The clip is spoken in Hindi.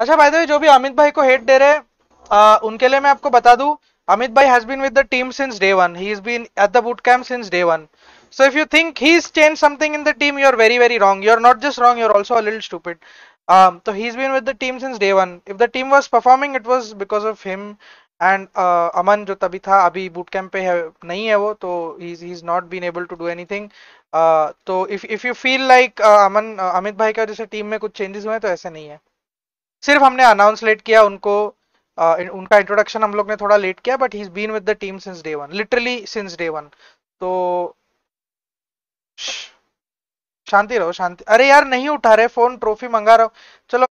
अच्छा भाई तो जो भी अमित भाई को हेट दे रहे आ, उनके लिए मैं आपको बता दू अमित भाई has been with the team since day one he is been at the boot camp since day one so if you think he is change something in the team you are very very wrong you are not just wrong you're also अलिल स्टूपिड तो he is been with the team since day one if the team was performing it was because of him and Aman जो तभी था अभी बूट कैम्प पे है नहीं है वो तो is not been able to do anything तो if if you feel like Aman Amit भाई का जैसे टीम में कुछ चेंजेस हुए हैं तो ऐसे नहीं है सिर्फ हमने अनाउंस लेट किया उनको uh, उनका इंट्रोडक्शन हम लोग ने थोड़ा लेट किया but he is been with the team since day one literally since day one तो शांति रहो शांति अरे यार नहीं उठा रहे फोन ट्रॉफी मंगा रहा चलो